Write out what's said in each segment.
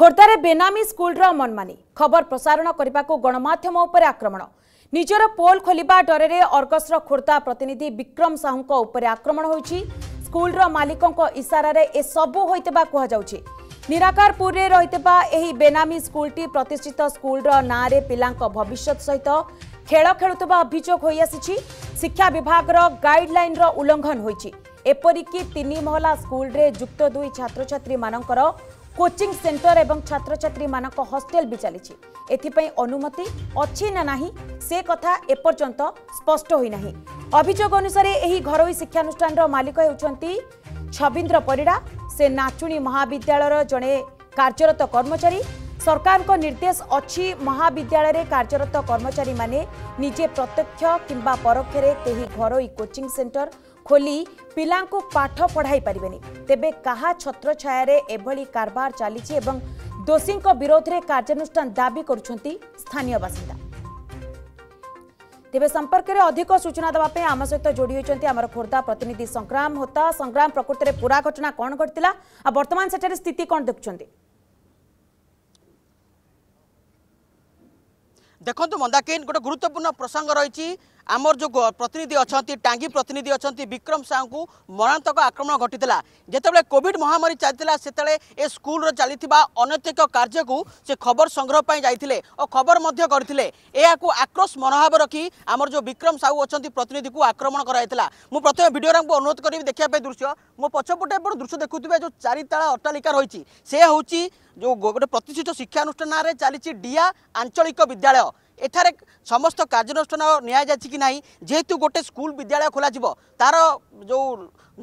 ଖୋର୍ଦ୍ଧାରେ ବେନାମୀ ସ୍କୁଲର ମନମାନି ଖବର ପ୍ରସାରଣ କରିବାକୁ ଗଣମାଧ୍ୟମ ଉପରେ ଆକ୍ରମଣ ନିଜର ପୋଲ୍ ଖୋଲିବା ଡରରେ ଅର୍ଗସ୍ର ଖୋର୍ଦ୍ଧା ପ୍ରତିନିଧି ବିକ୍ରମ ସାହୁଙ୍କ ଉପରେ ଆକ୍ରମଣ ହୋଇଛି ସ୍କୁଲର ମାଲିକଙ୍କ ଇସାରାରେ ଏସବୁ ହୋଇଥିବା କୁହାଯାଉଛି ନିରାକାରପୁରରେ ରହିଥିବା ଏହି ବେନାମୀ ସ୍କୁଲଟି ପ୍ରତିଷ୍ଠିତ ସ୍କୁଲର ନାଁରେ ପିଲାଙ୍କ ଭବିଷ୍ୟତ ସହିତ ଖେଳ ଖେଳୁଥିବା ଅଭିଯୋଗ ହୋଇଆସିଛି ଶିକ୍ଷା ବିଭାଗର ଗାଇଡ୍ଲାଇନ୍ର ଉଲ୍ଲଂଘନ ହୋଇଛି ଏପରିକି ତିନି ମହଲା ସ୍କୁଲରେ ଯୁକ୍ତ ଦୁଇ ଛାତ୍ରଛାତ୍ରୀମାନଙ୍କର কোচিং সেন্টর এবং ছাত্রছাত্রী মানক হস্টেল বি চালিছি এথিপাই অনুমতি অছি না নাহি সে কথা এপর্যন্ত স্পষ্ট হই নাহি অভিযোগ অনুসারে এই ঘরোই শিক্ষানুষ্ঠানর মালিক হেউছন্তি ছবিন্দ্র ପରିଡ଼ା ସେ ନାଚୁଣୀ ମହାବିଦ୍ୟାଳୟର ଜଣେ କାର୍ଯ୍ୟରତ କର୍ମଚାରୀ ସରକାରଙ୍କ ନିର୍ଦ୍ଦେଶ ଅଛି ମହାବିଦ୍ୟାଳୟରେ କାର୍ଯ୍ୟରତ କର୍ମଚାରୀମାନେ ନିଜେ ପ୍ରତ୍ୟକ୍ଷ କିମ୍ବା ପରୋକ୍ଷରେ କେହି ଘରୋଇ କୋଚିଂ ସେଣ୍ଟର ଖୋଲି ପିଲାଙ୍କୁ ପାଠ ପଢ଼ାଇ ପାରିବେନି ତେବେ କାହା ଛତ୍ରଛାୟାରେ ଏଭଳି କାରବାର ଚାଲିଛି ଏବଂ ଦୋଷୀଙ୍କ ବିରୋଧରେ କାର୍ଯ୍ୟାନୁଷ୍ଠାନ ଦାବି କରୁଛନ୍ତି ସ୍ଥାନୀୟ ବାସିନ୍ଦା ତେବେ ସମ୍ପର୍କରେ ଅଧିକ ସୂଚନା ଦେବା ପାଇଁ ଆମ ସହିତ ଯୋଡ଼ି ହୋଇଛନ୍ତି ଆମର ଖୋର୍ଦ୍ଧା ପ୍ରତିନିଧି ସଂଗ୍ରାମ ହୋତା ସଂଗ୍ରାମ ପ୍ରକୃତରେ ପୁରା ଘଟଣା କ'ଣ ଘଟିଥିଲା ଆଉ ବର୍ତ୍ତମାନ ସେଠାରେ ସ୍ଥିତି କ'ଣ ଦେଖୁଛନ୍ତି ଦେଖନ୍ତୁ ମନ୍ଦାକିନ୍ ଗୋଟେ ଗୁରୁତ୍ୱପୂର୍ଣ୍ଣ আমার যে প্রতিনিধি অনেক টাঙ্গি প্রতিনিধি অনেক বিক্রম সাহু মরণাত্মক আক্রমণ ঘটি যেতবে কোভিড মহামারী চাল সেতবে এ স্কুলর চাল অনৈতিক কার্যক সে খবর সংগ্রহ যাই ও খবর করে আক্রোশ মনোভাব রক্ষি আমার যে বিক্রম সাহু অনেক প্রতিনিধি আক্রমণ করা মু প্রথমে ভিডিও অনুরোধ করি দেখা দৃশ্য মো পছপটে এপট দৃশ্য দেখুবে যে চারিতাড়া অট্টালিকা রয়েছে সে হচ্ছে যে গোটে প্রতিষ্ঠিত শিক্ষানুষ্ঠানের চালছে ডিয়া আঞ্চলিক বিদ্যালয় এখানে সমস্ত কার্যানুষ্ঠান নিয়েযাচ্ছে কি না যেহেতু গোটে স্কুল বিদ্যালয় খোলা যাব তার যে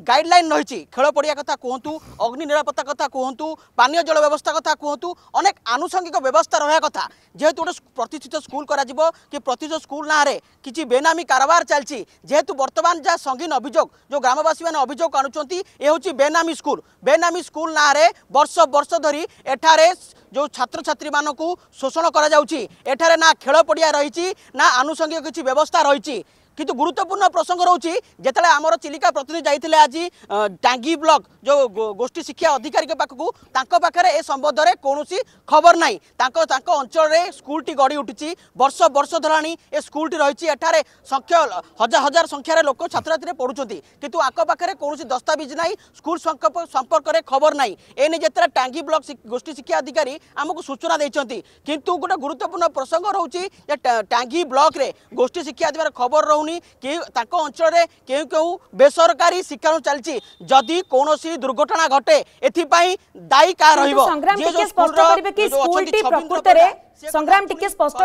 গাইডলাইন রয়েছে খেল পড়িয়া কথা কুহতু অগ্নি নিরাপত্তা কথা কুহতু পানীয় জল ব্যবস্থা কথা কুহতু অনেক আনুষঙ্গিক ব্যবস্থা রহা কথা যেহেতু গোটে প্রতিষ্ঠিত স্কুল করা কি প্রতিষ্ঠিত স্কুল নাঁরে কিছু বেনামি কারবার চালছি যেহেতু বর্তমান যা সঙ্গীন অভিযোগ যে গ্রামবাসী মানে অভিযোগ আনুচার এ হচ্ছে বেনামি স্কুল বেনামি স্কুল নাঁরে বর্ষ বর্ষ ধরি এঠারে ଯେଉଁ ଛାତ୍ରଛାତ୍ରୀମାନଙ୍କୁ ଶୋଷଣ କରାଯାଉଛି ଏଠାରେ ନା ଖେଳ ପଡ଼ିଆ ରହିଛି ନା ଆନୁଷଙ୍ଗିକ କିଛି ବ୍ୟବସ୍ଥା ରହିଛି କିନ୍ତୁ ଗୁରୁତ୍ୱପୂର୍ଣ୍ଣ ପ୍ରସଙ୍ଗ ରହୁଛି ଯେତେବେଳେ ଆମର ଚିଲିକା ପ୍ରତିନିଧି ଯାଇଥିଲେ ଆଜି ଟାଙ୍ଗି ବ୍ଲକ ଯେଉଁ ଗୋଷ୍ଠୀ ଶିକ୍ଷା ଅଧିକାରୀଙ୍କ ପାଖକୁ ତାଙ୍କ ପାଖରେ ଏ ସମ୍ବନ୍ଧରେ କୌଣସି ଖବର ନାହିଁ ତାଙ୍କ ତାଙ୍କ ଅଞ୍ଚଳରେ ସ୍କୁଲଟି ଗଢ଼ି ଉଠିଛି ବର୍ଷ ବର୍ଷ ଧରାଣି ଏ ସ୍କୁଲଟି ରହିଛି ଏଠାରେ ସଂଖ୍ୟ ହଜାର ହଜାର ସଂଖ୍ୟାରେ ଲୋକ ଛାତ୍ରଛାତ୍ରୀରେ ପଢ଼ୁଛନ୍ତି କିନ୍ତୁ ଆଙ୍କ ପାଖରେ କୌଣସି ଦସ୍ତାବିଜ ନାହିଁ ସ୍କୁଲ ସମ୍ପର୍କରେ ଖବର ନାହିଁ ଏ ନେଇ ଯେତେବେଳେ ଟାଙ୍ଗି ବ୍ଲକ ଗୋଷ୍ଠୀ ଶିକ୍ଷା ଅଧିକାରୀ ଆମକୁ ସୂଚନା ଦେଇଛନ୍ତି କିନ୍ତୁ ଗୋଟେ ଗୁରୁତ୍ୱପୂର୍ଣ୍ଣ ପ୍ରସଙ୍ଗ ରହୁଛି ଯେ ଟାଙ୍ଗି ବ୍ଲକରେ ଗୋଷ୍ଠୀ ଶିକ୍ଷା ଦେବାର ଖବର ରହୁ ପାଉନି କେଉଁ ତାଙ୍କ ଅଞ୍ଚଳରେ କେଉଁ କେଉଁ ବେସରକାରୀ ଶିକ୍ଷାନୁ ଚାଲିଛି ଯଦି କୌଣସି ଦୁର୍ଘଟଣା ଘଟେ ଏଥିପାଇଁ ଦାୟୀ କାହା ରହିବ ସଂଗ୍ରାମ ଟିକେ ସ୍ପଷ୍ଟ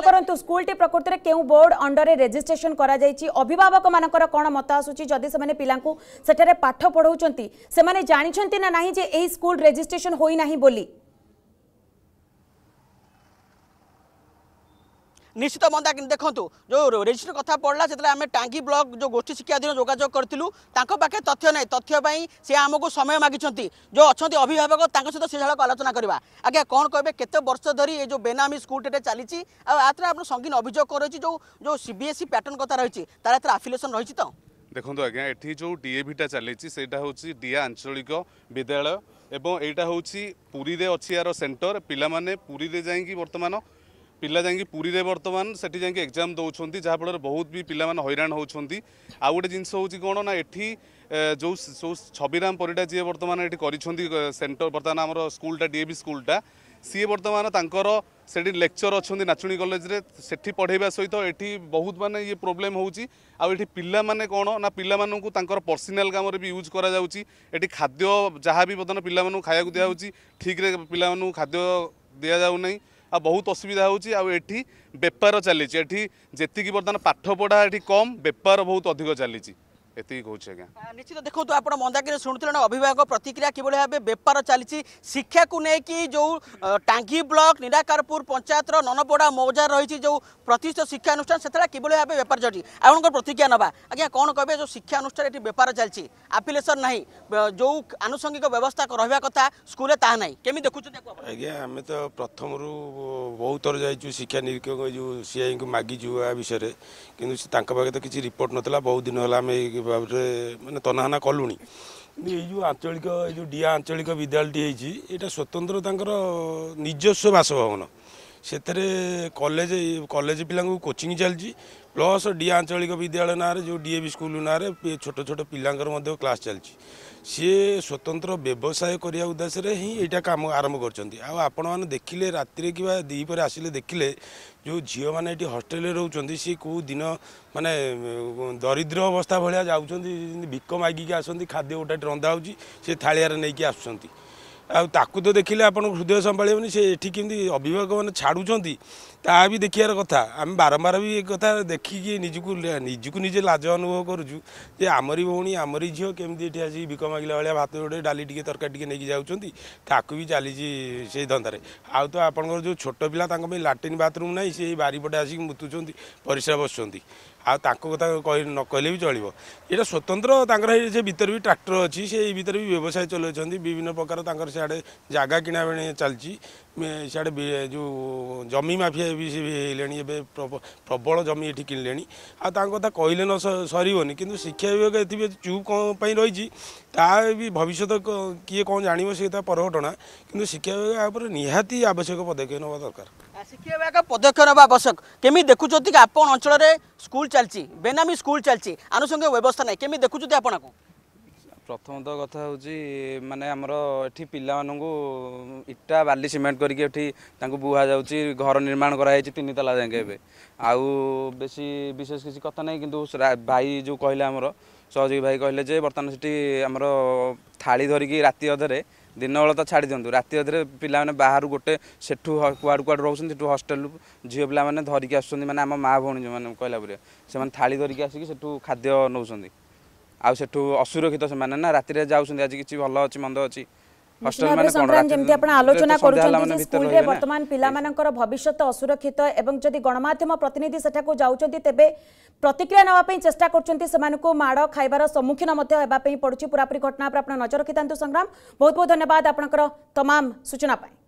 କରନ୍ତୁ ସ୍କୁଲଟି ପ୍ରକୃତରେ କେଉଁ ବୋର୍ଡ ଅଣ୍ଡରରେ ରେଜିଷ୍ଟ୍ରେସନ କରାଯାଇଛି ଅଭିଭାବକମାନଙ୍କର କ'ଣ ମତ ଆସୁଛି ଯଦି ସେମାନେ ପିଲାଙ୍କୁ ସେଠାରେ ପାଠ ପଢ଼ାଉଛନ୍ତି ସେମାନେ ଜାଣିଛନ୍ତି ନା ନାହିଁ ଯେ ଏହି ସ୍କୁଲ ରେଜିଷ୍ଟ୍ରେସନ ହୋଇନାହିଁ ବୋଲି নিশ্চিত মন্দা দেখুন যে রেজিষ্ট্রি কথা পড়লা সেতু আমি টাঙ্গি ব্লক যে গোষ্ঠী শিক্ষা অধীন যোগাযোগ করলু তাঁর পাখে তথ্য নাই তথ্য পাই সে আমি সময় মাগিছেন যে অনেক অভিভাবক তাঁর সহ সেঝাড়ক আলোচনা করা আজ্ঞা কম কে কত বর্ষ ধরে এই যে বেনামি স্কুলটি চালছি আপনার আপনার সঙ্গীন অভিযোগ রয়েছে যে যে সিবিএসই প্যাটর্ন কথা রয়েছে তার এত আফিলেসন রয়েছে তো দেখুন আজ্ঞা এটি যে ডিএভিটা চালছে সেইটা হচ্ছে ডিএ আঞ্চলিক বিদ্যালয় এবং এইটা হচ্ছে পুরীতে অছি আর সেন্টর পিলামানে পুরীতে যাই বর্তমান ପିଲା ଯାଇକି ପୁରୀରେ ବର୍ତ୍ତମାନ ସେଠି ଯାଇକି ଏକ୍ଜାମ୍ ଦେଉଛନ୍ତି ଯାହାଫଳରେ ବହୁତ ବି ପିଲାମାନେ ହଇରାଣ ହେଉଛନ୍ତି ଆଉ ଗୋଟେ ଜିନିଷ ହେଉଛି କ'ଣ ନା ଏଠି ଯେଉଁ ଯେଉଁ ଛବିରାମ ପରିଡ଼ା ଯିଏ ବର୍ତ୍ତମାନ ଏଠି କରିଛନ୍ତି ସେଣ୍ଟର ବର୍ତ୍ତମାନ ଆମର ସ୍କୁଲଟା ଡିଏଭି ସ୍କୁଲଟା ସିଏ ବର୍ତ୍ତମାନ ତାଙ୍କର ସେଠି ଲେକ୍ଚର ଅଛନ୍ତି ନାଚୁଣୀ କଲେଜରେ ସେଠି ପଢ଼େଇବା ସହିତ ଏଠି ବହୁତ ମାନେ ଇଏ ପ୍ରୋବ୍ଲେମ୍ ହେଉଛି ଆଉ ଏଠି ପିଲାମାନେ କ'ଣ ନା ପିଲାମାନଙ୍କୁ ତାଙ୍କର ପର୍ସନାଲ୍ କାମରେ ବି ୟୁଜ୍ କରାଯାଉଛି ଏଠି ଖାଦ୍ୟ ଯାହା ବି ବର୍ତ୍ତମାନ ପିଲାମାନଙ୍କୁ ଖାଇବାକୁ ଦିଆହେଉଛି ଠିକ୍ରେ ପିଲାମାନଙ୍କୁ ଖାଦ୍ୟ ଦିଆଯାଉନାହିଁ ଆଉ ବହୁତ ଅସୁବିଧା ହେଉଛି ଆଉ ଏଠି ବେପାର ଚାଲିଛି ଏଠି ଯେତିକି ବର୍ତ୍ତମାନ ପାଠପଢ଼ା ଏଠି କମ୍ ବେପାର ବହୁତ ଅଧିକ ଚାଲିଛି ଏତିକି କହୁଛି ଆଜ୍ଞା ନିଶ୍ଚିତ ଦେଖନ୍ତୁ ଆପଣ ମନ୍ଦାକିରେ ଶୁଣୁଥିଲେ ନା ଅଭିଭାବକ ପ୍ରତିକ୍ରିୟା କିଭଳି ଭାବେ ବେପାର ଚାଲିଛି ଶିକ୍ଷାକୁ ନେଇକି ଯେଉଁ ଟାଙ୍ଗି ବ୍ଲକ ନିରାକାରପୁର ପଞ୍ଚାୟତର ନନପଡ଼ା ମୌଜାର ରହିଛି ଯେଉଁ ପ୍ରତିଷ୍ଠିତ ଶିକ୍ଷାନୁଷ୍ଠାନ ସେତେବେଳେ କିଭଳି ଭାବେ ବେପାର ଚାଲିଛି ଆପଣଙ୍କର ପ୍ରତିକ୍ରିୟା ନେବା ଆଜ୍ଞା କ'ଣ କହିବେ ଯେଉଁ ଶିକ୍ଷାନୁଷ୍ଠାନ ଏଠି ବେପାର ଚାଲିଛି ଆପ୍ଲିକେସନ୍ ନାହିଁ ଯେଉଁ ଆନୁଷଙ୍ଗିକ ବ୍ୟବସ୍ଥା ରହିବା କଥା ସ୍କୁଲରେ ତାହା ନାହିଁ କେମିତି ଦେଖୁଛନ୍ତି ଆଜ୍ଞା ଆମେ ତ ପ୍ରଥମରୁ ବହୁତ ଥର ଯାଇଛୁ ଶିକ୍ଷା ନିରୀକ୍ଷକ ଯେଉଁ ସିଆଇଙ୍କୁ ମାଗିଛୁ ଆ ବିଷୟରେ କିନ୍ତୁ ତାଙ୍କ ପାଖରେ ତ କିଛି ରିପୋର୍ଟ ନଥିଲା ବହୁତ ଦିନ ହେଲା ଆମେ ଭାବରେ ମାନେ ତନାହାନା କଲୁଣି କିନ୍ତୁ ଏଇ ଯେଉଁ ଆଞ୍ଚଳିକ ଏଇ ଯେଉଁ ଡିଆ ଆଞ୍ଚଳିକ ବିଦ୍ୟାଳୟଟି ହେଇଛି ଏଇଟା ସ୍ୱତନ୍ତ୍ର ତାଙ୍କର ନିଜସ୍ୱ ବାସଭବନ ସେଥିରେ କଲେଜ କଲେଜ ପିଲାଙ୍କୁ କୋଚିଂ ଚାଲିଛି ପ୍ଲସ୍ ଡିଏ ଆଞ୍ଚଳିକ ବିଦ୍ୟାଳୟ ନାଁରେ ଯେଉଁ ଡିଏଭି ସ୍କୁଲ ନାଁରେ ଛୋଟ ଛୋଟ ପିଲାଙ୍କର ମଧ୍ୟ କ୍ଲାସ୍ ଚାଲିଛି ସିଏ ସ୍ୱତନ୍ତ୍ର ବ୍ୟବସାୟ କରିବା ଉଦ୍ଦେଶ୍ୟରେ ହିଁ ଏଇଟା କାମ ଆରମ୍ଭ କରିଛନ୍ତି ଆଉ ଆପଣମାନେ ଦେଖିଲେ ରାତିରେ କିମ୍ବା ଦ୍ୱିପରେ ଆସିଲେ ଦେଖିଲେ ଯେଉଁ ଝିଅମାନେ ଏଠି ହଷ୍ଟେଲରେ ରହୁଛନ୍ତି ସିଏ କେଉଁ ଦିନ ମାନେ ଦରିଦ୍ର ଅବସ୍ଥା ଭଳିଆ ଯାଉଛନ୍ତି ଭିକ ମାଗିକି ଆସନ୍ତି ଖାଦ୍ୟ ଗୋଟେ ରନ୍ଧା ହେଉଛି ସେ ଥାଳିଆରେ ନେଇକି ଆସୁଛନ୍ତି ଆଉ ତାକୁ ତ ଦେଖିଲେ ଆପଣଙ୍କୁ ହୃଦୟ ସମ୍ଭାଳିବନି ସେ ଏଠି କେମିତି ଅଭିଭାବକମାନେ ଛାଡ଼ୁଛନ୍ତି ତାହା ବି ଦେଖିବାର କଥା ଆମେ ବାରମ୍ବାର ବି ଏ କଥା ଦେଖିକି ନିଜକୁ ନିଜକୁ ନିଜେ ଲାଜ ଅନୁଭବ କରୁଛୁ ଯେ ଆମରି ଭଉଣୀ ଆମରି ଝିଅ କେମିତି ଏଠି ଆସିକି ଭିକ ମାଗିଲା ଭଳିଆ ଭାତ ଗୋଟେ ଡାଲି ଟିକେ ତରକାରୀ ଟିକେ ନେଇକି ଯାଉଛନ୍ତି ତାକୁ ବି ଚାଲିଛି ସେଇ ଧନ୍ଦାରେ ଆଉ ତ ଆପଣଙ୍କର ଯେଉଁ ଛୋଟ ପିଲା ତାଙ୍କ ପାଇଁ ଲାଟ୍ରିନ୍ ବାଥରୁମ୍ ନାହିଁ ସେ ବାରିପଟେ ଆସିକି ମୁତୁଛନ୍ତି ପରିସ୍ରା ବସୁଛନ୍ତି ଆଉ ତାଙ୍କ କଥା ନ କହିଲେ ବି ଚଳିବ ଏଇଟା ସ୍ୱତନ୍ତ୍ର ତାଙ୍କର ସେ ଭିତରେ ବି ଟ୍ରାକ୍ଟର ଅଛି ସେଇ ଭିତରେ ବି ବ୍ୟବସାୟ ଚଲାଉଛନ୍ତି ବିଭିନ୍ନ ପ୍ରକାର ତାଙ୍କର ସେ ସିଆଡ଼େ ଜାଗା କିଣାବିଣି ଚାଲିଛି ସିଆଡ଼େ ଯେଉଁ ଜମି ମାଫିଆ ବି ସେ ହେଇଲେଣି ଏବେ ପ୍ରବଳ ଜମି ଏଠି କିଣିଲେଣି ଆଉ ତାଙ୍କ କଥା କହିଲେ ନ ସରିବନି କିନ୍ତୁ ଶିକ୍ଷା ବିଭାଗ ଏଥିପାଇଁ ଚୁପ୍ କ'ଣ ପାଇଁ ରହିଛି ତା ବି ଭବିଷ୍ୟତ କିଏ କ'ଣ ଜାଣିବ ସେ ତା ପରଘଟଣା କିନ୍ତୁ ଶିକ୍ଷା ବିଭାଗ ଏହା ଉପରେ ନିହାତି ଆବଶ୍ୟକ ପଦକ୍ଷେପ ନେବା ଦରକାର ଶିକ୍ଷା ବିଭାଗ ପଦକ୍ଷେପ ନେବା ଆବଶ୍ୟକ କେମିତି ଦେଖୁଛନ୍ତି କି ଆପଣ ଅଞ୍ଚଳରେ ସ୍କୁଲ ଚାଲିଛି ବେନାମୀ ସ୍କୁଲ ଚାଲିଛି ଆନୁଷଙ୍ଗିକ ବ୍ୟବସ୍ଥା ନାହିଁ କେମିତି ଦେଖୁଛନ୍ତି ଆପଣଙ୍କୁ ପ୍ରଥମତଃ କଥା ହେଉଛି ମାନେ ଆମର ଏଠି ପିଲାମାନଙ୍କୁ ଇଟା ବାଲି ସିମେଣ୍ଟ କରିକି ଏଠି ତାଙ୍କୁ ବୁହା ଯାଉଛି ଘର ନିର୍ମାଣ କରାଯାଇଛି ତିନି ତାଲା ଯାଏଁ ଏବେ ଆଉ ବେଶୀ ବିଶେଷ କିଛି କଥା ନାହିଁ କିନ୍ତୁ ଭାଇ ଯେଉଁ କହିଲେ ଆମର ସହଯୋଗୀ ଭାଇ କହିଲେ ଯେ ବର୍ତ୍ତମାନ ସେଠି ଆମର ଥାଳି ଧରିକି ରାତି ଅଧରେ ଦିନବେଳେ ତ ଛାଡ଼ି ଦିଅନ୍ତୁ ରାତି ଅଧରେ ପିଲାମାନେ ବାହାରୁ ଗୋଟେ ସେଠୁ କୁଆଡ଼ୁ କୁଆଡ଼ୁ ରହୁଛନ୍ତି ସେଠୁ ହଷ୍ଟେଲରୁ ଝିଅ ପିଲାମାନେ ଧରିକି ଆସୁଛନ୍ତି ମାନେ ଆମ ମାଆ ଭଉଣୀ ଯେଉଁମାନେ କହିଲା ପରି ସେମାନେ ଥାଳି ଧରିକି ଆସିକି ସେଠୁ ଖାଦ୍ୟ ନେଉଛନ୍ତି ଆଉ ସେଠୁ ଅସୁରକ୍ଷିତ ସେମାନେ ନା ରାତିରେ ଯାଉଛନ୍ତି ଆଜି କିଛି ଭଲ ଅଛି ମନ୍ଦ ଅଛି যেমনি আপনার আলোচনা করছেন যে স্কুলে বর্তমান পিলামানঙ্কর ভবিষ্যৎ অসুরক্ষিত এবং যদি গণমাধ্যম প্রতিনিধি সেঠাকু যাচ্ছেন তেবে প্রতিক্রিয়া নেওয়া পাই চেষ্টা করছেন সেমানকু মাড় খাইবার সম্মুখীন মধ্য হেবা পাই পড়ুছি পুরাপুরি ঘটনা উপরে আপনার নজর রখি সংগ্রাম বহুত বহুত ধন্যবাদ আপনার তমাম সূচনা পাই